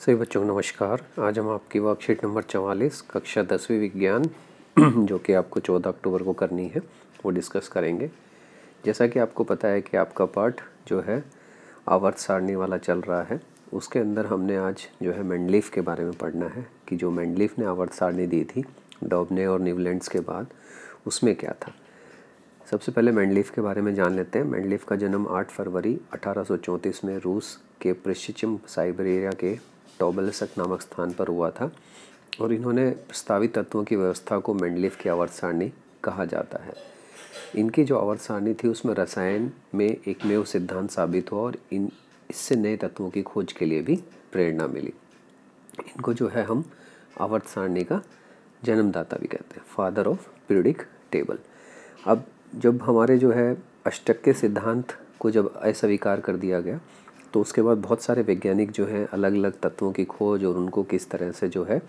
सभी बच्चों को नमस्कार आज हम आपकी वर्कशीट नंबर चवालीस कक्षा दसवीं विज्ञान जो कि आपको चौदह अक्टूबर को करनी है वो डिस्कस करेंगे जैसा कि आपको पता है कि आपका पाठ जो है आवर्त सारणी वाला चल रहा है उसके अंदर हमने आज जो है मैंडलिफ के बारे में पढ़ना है कि जो मैंडलिफ ने आवर्त सारणी दी थी डॉबने और न्यूलैंड्स के बाद उसमें क्या था सबसे पहले मैंडलिफ के बारे में जान लेते हैं मैंडलिफ का जन्म 8 फरवरी 1834 में रूस के प्रशिचम साइबेरिया के टॉबलसक नामक स्थान पर हुआ था और इन्होंने प्रस्तावित तत्वों की व्यवस्था को मेंडलिफ की आवर्त सारणी कहा जाता है इनकी जो आवर्त सारणी थी उसमें रसायन में एक मेव सिद्धांत साबित हुआ और इन इससे नए तत्वों की खोज के लिए भी प्रेरणा मिली इनको जो है हम आवर्त सारणी का जन्मदाता भी कहते हैं फादर ऑफ पीरियडिक टेबल अब जब हमारे जो है अष्टक के सिद्धांत को जब अस्वीकार कर दिया गया तो उसके बाद बहुत सारे वैज्ञानिक जो हैं अलग अलग तत्वों की खोज और उनको किस तरह से जो है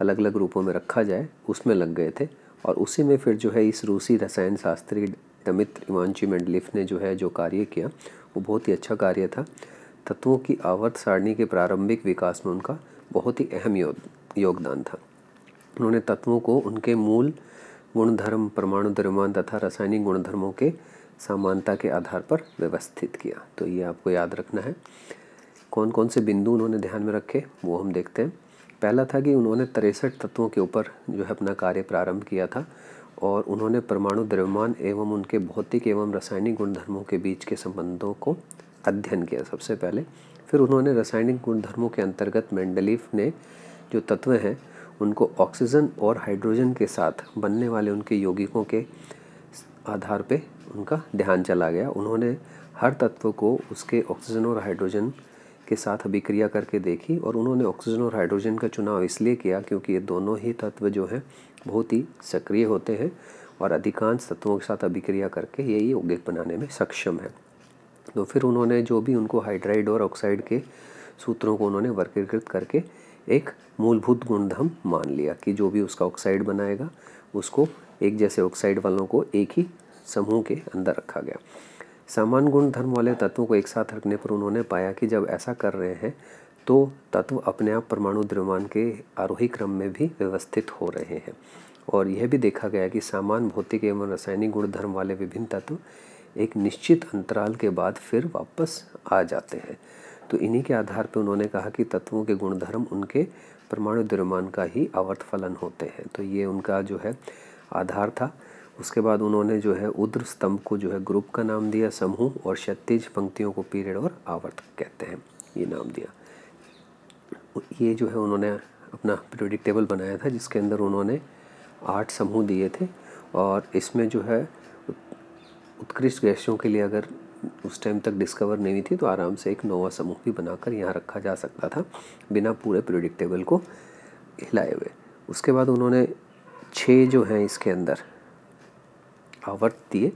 अलग अलग रूपों में रखा जाए उसमें लग गए थे और उसी में फिर जो है इस रूसी रसायन शास्त्री डमित्र इवानची मेंडलिफ ने जो है जो कार्य किया वो बहुत ही अच्छा कार्य था तत्वों की आवर्त सारणी के प्रारंभिक विकास में उनका बहुत ही अहम योगदान था उन्होंने तत्वों को उनके मूल गुणधर्म परमाणु द्रव्यमान तथा रासायनिक गुणधर्मों के समानता के आधार पर व्यवस्थित किया तो ये आपको याद रखना है कौन कौन से बिंदु उन्होंने ध्यान में रखे वो हम देखते हैं पहला था कि उन्होंने तिरसठ तत्वों के ऊपर जो है अपना कार्य प्रारंभ किया था और उन्होंने परमाणु द्रव्यमान एवं उनके भौतिक एवं रासायनिक गुणधर्मों के बीच के संबंधों को अध्ययन किया सबसे पहले फिर उन्होंने रासायनिक गुणधर्मों के अंतर्गत मेंडलीफ ने जो तत्व हैं उनको ऑक्सीजन और हाइड्रोजन के साथ बनने वाले उनके यौगिकों के आधार पे उनका ध्यान चला गया उन्होंने हर तत्व को उसके ऑक्सीजन और हाइड्रोजन के साथ अभिक्रिया करके देखी और उन्होंने ऑक्सीजन और हाइड्रोजन का चुनाव इसलिए किया क्योंकि ये दोनों ही तत्व जो हैं बहुत ही सक्रिय होते हैं और अधिकांश तत्वों के साथ अभिक्रिया करके यही यौगिक बनाने में सक्षम है तो फिर उन्होंने जो भी उनको हाइड्राइड और ऑक्साइड के सूत्रों को उन्होंने वर्गीकृत करके एक मूलभूत गुणधम मान लिया कि जो भी उसका ऑक्साइड बनाएगा उसको एक जैसे ऑक्साइड वालों को एक ही समूह के अंदर रखा गया समान गुण धर्म वाले तत्वों को एक साथ रखने पर उन्होंने पाया कि जब ऐसा कर रहे हैं तो तत्व अपने आप परमाणु द्रव्यमान के आरोही क्रम में भी व्यवस्थित हो रहे हैं और यह भी देखा गया कि सामान भौतिक एवं रासायनिक गुणधर्म वाले विभिन्न तत्व एक निश्चित अंतराल के बाद फिर वापस आ जाते हैं तो इन्हीं के आधार पर उन्होंने कहा कि तत्वों के गुणधर्म उनके परमाणु द्रव्यमान का ही आवर्त फलन होते हैं तो ये उनका जो है आधार था उसके बाद उन्होंने जो है उद्र स्तंभ को जो है ग्रुप का नाम दिया समूह और क्षतिज पंक्तियों को पीरियड और आवर्त कहते हैं ये नाम दिया ये जो है उन्होंने अपना पीरियोडिक टेबल बनाया था जिसके अंदर उन्होंने आठ समूह दिए थे और इसमें जो है उत्कृष्ट गैसों के लिए अगर उस टाइम तक डिस्कवर नहीं हुई थी तो आराम से एक नोवा समूह भी बनाकर यहाँ रखा जा सकता था बिना पूरे पीरियोडिक टेबल को हिलाए हुए उसके बाद उन्होंने छः जो हैं इसके अंदर आवर्त दिए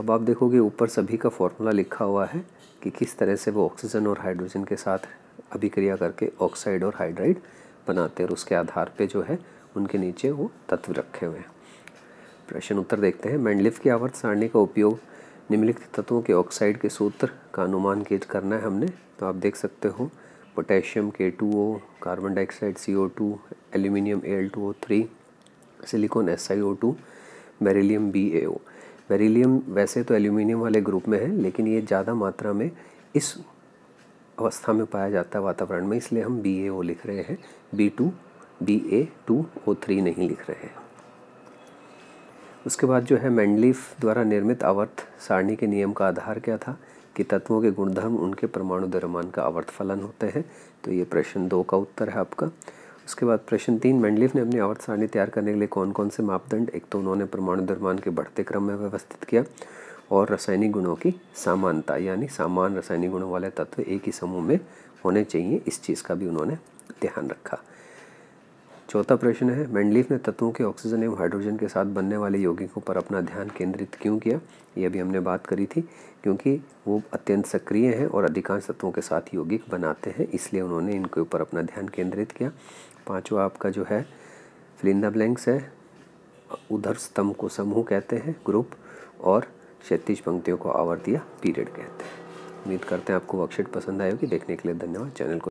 अब आप देखोगे ऊपर सभी का फॉर्मूला लिखा हुआ है कि किस तरह से वो ऑक्सीजन और हाइड्रोजन के साथ अभिक्रिया करके ऑक्साइड और हाइड्राइड बनाते हैं और उसके आधार पे जो है उनके नीचे वो तत्व रखे हुए हैं प्रश्न उत्तर देखते हैं मैंडलिफ की आवर्त सारणी का उपयोग निम्नलिखित तत्वों के ऑक्साइड के सूत्र का अनुमान के करना है हमने तो आप देख सकते हो potassium K two O carbon dioxide C O two aluminium L two O three silicon S I O two beryllium B A O beryllium वैसे तो एल्यूमिनियम वाले ग्रुप में है लेकिन ये ज़्यादा मात्रा में इस अवस्था में पाया जाता है वातावरण में इसलिए हम बी ए लिख रहे हैं B two B A two O three नहीं लिख रहे हैं उसके बाद जो है मेंडलीफ द्वारा निर्मित आवर्त सारणी के नियम का आधार क्या था कि तत्वों के गुणधर्म उनके परमाणु द्रव्यमान का आवर्त फलन होते हैं तो ये प्रश्न दो का उत्तर है आपका उसके बाद प्रश्न तीन मंडलिफ ने अपनी आवर्त सारणी तैयार करने के लिए कौन कौन से मापदंड एक तो उन्होंने परमाणु द्रव्यमान के बढ़ते क्रम में व्यवस्थित किया और रासायनिक गुणों की समानता यानी समान रासायनिक गुणों वाले तत्व एक ही समूह में होने चाहिए इस चीज़ का भी उन्होंने ध्यान रखा चौथा प्रश्न है मैंडलीफ ने तत्वों के ऑक्सीजन एवं हाइड्रोजन के साथ बनने वाले यौगिकों पर अपना ध्यान केंद्रित क्यों किया ये भी हमने बात करी थी क्योंकि वो अत्यंत सक्रिय हैं और अधिकांश तत्वों के साथ यौगिक बनाते हैं इसलिए उन्होंने इनके ऊपर अपना ध्यान केंद्रित किया पाँचवा आपका जो है फिलिंदा ब्लैंक्स है उधर स्तंभ को समूह कहते हैं ग्रुप और क्षतिज पंक्तियों को आवर्तीय पीरियड कहते हैं उम्मीद करते हैं आपको वर्कशीट पसंद आएगी देखने के लिए धन्यवाद चैनल को